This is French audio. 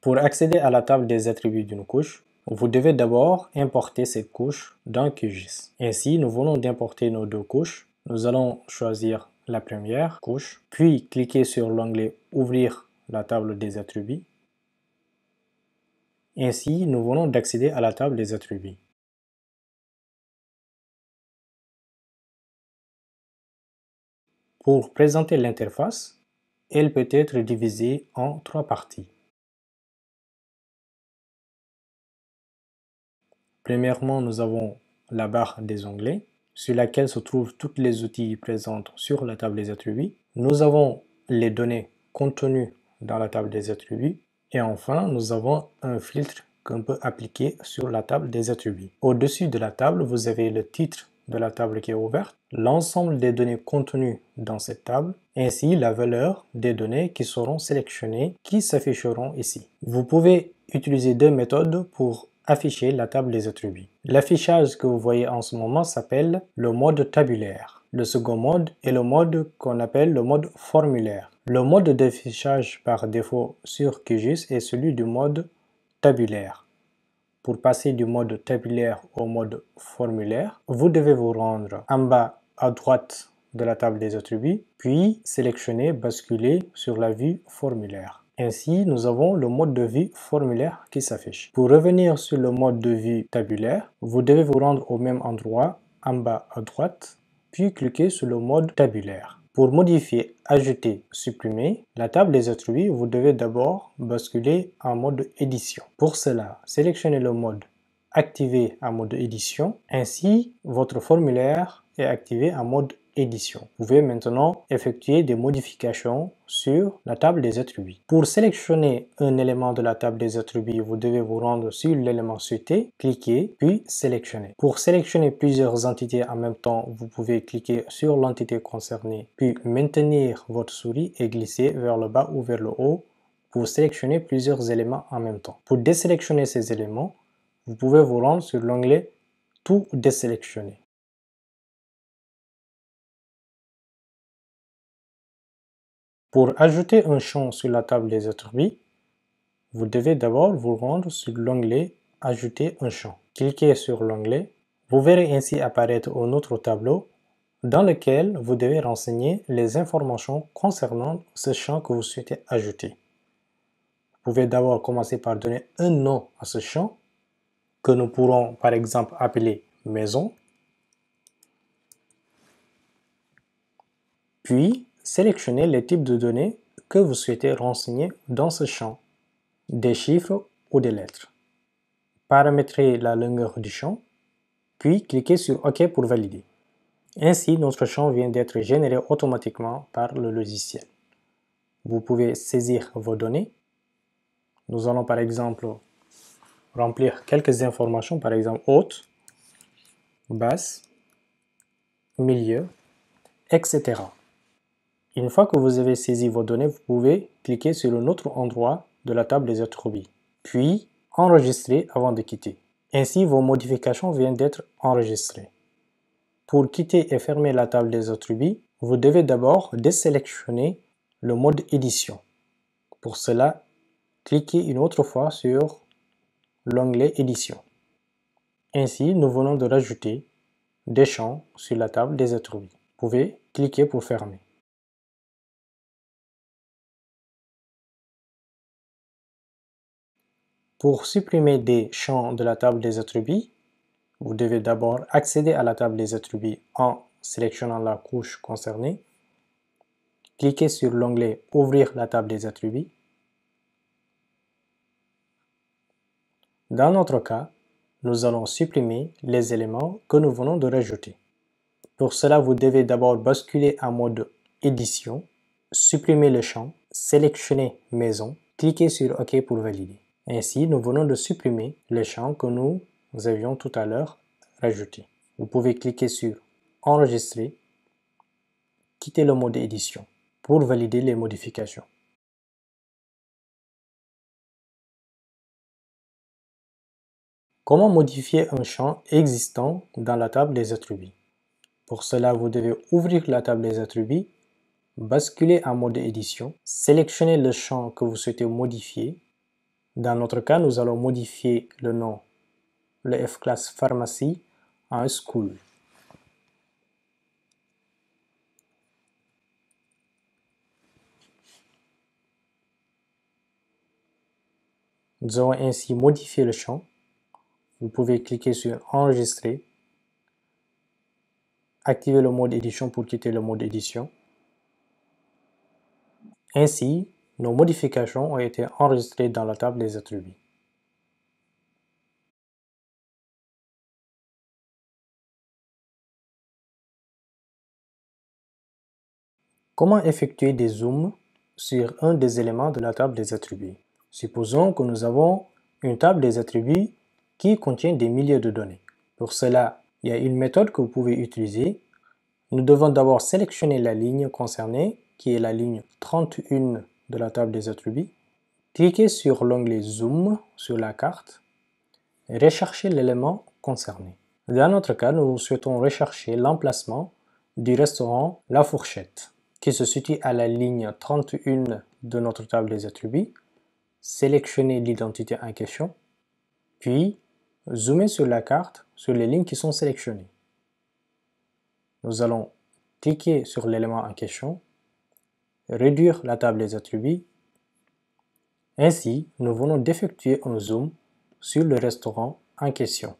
Pour accéder à la table des attributs d'une couche, vous devez d'abord importer cette couche dans QGIS. Ainsi, nous venons d'importer nos deux couches. Nous allons choisir la première couche, puis cliquer sur l'onglet « Ouvrir la table des attributs ». Ainsi, nous venons d'accéder à la table des attributs. Pour présenter l'interface, elle peut être divisée en trois parties. Premièrement, nous avons la barre des onglets sur laquelle se trouvent tous les outils présents sur la table des attributs. Nous avons les données contenues dans la table des attributs. Et enfin, nous avons un filtre qu'on peut appliquer sur la table des attributs. Au-dessus de la table, vous avez le titre de la table qui est ouverte, l'ensemble des données contenues dans cette table, ainsi la valeur des données qui seront sélectionnées qui s'afficheront ici. Vous pouvez utiliser deux méthodes pour afficher la table des attributs. L'affichage que vous voyez en ce moment s'appelle le mode tabulaire. Le second mode est le mode qu'on appelle le mode formulaire. Le mode d'affichage par défaut sur QGIS est celui du mode tabulaire. Pour passer du mode tabulaire au mode formulaire, vous devez vous rendre en bas à droite de la table des attributs, puis sélectionner Basculer sur la vue formulaire. Ainsi, nous avons le mode de vue formulaire qui s'affiche. Pour revenir sur le mode de vue tabulaire, vous devez vous rendre au même endroit, en bas à droite, puis cliquer sur le mode tabulaire. Pour modifier, ajouter, supprimer la table des attributs, vous devez d'abord basculer en mode édition. Pour cela, sélectionnez le mode activer en mode édition. Ainsi, votre formulaire est activé en mode vous pouvez maintenant effectuer des modifications sur la table des attributs. Pour sélectionner un élément de la table des attributs, vous devez vous rendre sur l'élément souhaité, cliquer, puis sélectionner. Pour sélectionner plusieurs entités en même temps, vous pouvez cliquer sur l'entité concernée, puis maintenir votre souris et glisser vers le bas ou vers le haut pour sélectionner plusieurs éléments en même temps. Pour désélectionner ces éléments, vous pouvez vous rendre sur l'onglet « Tout désélectionner ». Pour ajouter un champ sur la table des attributs, vous devez d'abord vous rendre sur l'onglet « Ajouter un champ ». Cliquez sur l'onglet. Vous verrez ainsi apparaître un autre tableau dans lequel vous devez renseigner les informations concernant ce champ que vous souhaitez ajouter. Vous pouvez d'abord commencer par donner un nom à ce champ que nous pourrons par exemple appeler « maison ». Puis, Sélectionnez les types de données que vous souhaitez renseigner dans ce champ, des chiffres ou des lettres. Paramétrez la longueur du champ, puis cliquez sur OK pour valider. Ainsi, notre champ vient d'être généré automatiquement par le logiciel. Vous pouvez saisir vos données. Nous allons par exemple remplir quelques informations, par exemple haute, basse, milieu, etc. Une fois que vous avez saisi vos données, vous pouvez cliquer sur un autre endroit de la table des attributs, puis enregistrer avant de quitter. Ainsi, vos modifications viennent d'être enregistrées. Pour quitter et fermer la table des attributs, vous devez d'abord désélectionner le mode édition. Pour cela, cliquez une autre fois sur l'onglet édition. Ainsi, nous venons de rajouter des champs sur la table des attributs. Vous pouvez cliquer pour fermer. Pour supprimer des champs de la table des attributs, vous devez d'abord accéder à la table des attributs en sélectionnant la couche concernée. Cliquez sur l'onglet « Ouvrir la table des attributs ». Dans notre cas, nous allons supprimer les éléments que nous venons de rajouter. Pour cela, vous devez d'abord basculer en mode « Édition », supprimer le champ, sélectionner « Maison », cliquez sur « OK » pour valider. Ainsi, nous venons de supprimer les champs que nous avions tout à l'heure rajoutés. Vous pouvez cliquer sur Enregistrer, quitter le mode édition pour valider les modifications. Comment modifier un champ existant dans la table des attributs Pour cela, vous devez ouvrir la table des attributs, basculer en mode édition, sélectionner le champ que vous souhaitez modifier dans notre cas, nous allons modifier le nom, le F-class pharmacie, en school. Nous allons ainsi modifier le champ. Vous pouvez cliquer sur Enregistrer, activer le mode édition pour quitter le mode édition. Ainsi, nos modifications ont été enregistrées dans la table des attributs. Comment effectuer des zooms sur un des éléments de la table des attributs Supposons que nous avons une table des attributs qui contient des milliers de données. Pour cela, il y a une méthode que vous pouvez utiliser. Nous devons d'abord sélectionner la ligne concernée, qui est la ligne 31 de la table des attributs, cliquez sur l'onglet Zoom sur la carte et recherchez l'élément concerné. Dans notre cas, nous souhaitons rechercher l'emplacement du restaurant La Fourchette, qui se situe à la ligne 31 de notre table des attributs. Sélectionnez l'identité en question, puis zoomer sur la carte sur les lignes qui sont sélectionnées. Nous allons cliquer sur l'élément en question réduire la table des attributs. Ainsi, nous venons d'effectuer un zoom sur le restaurant en question.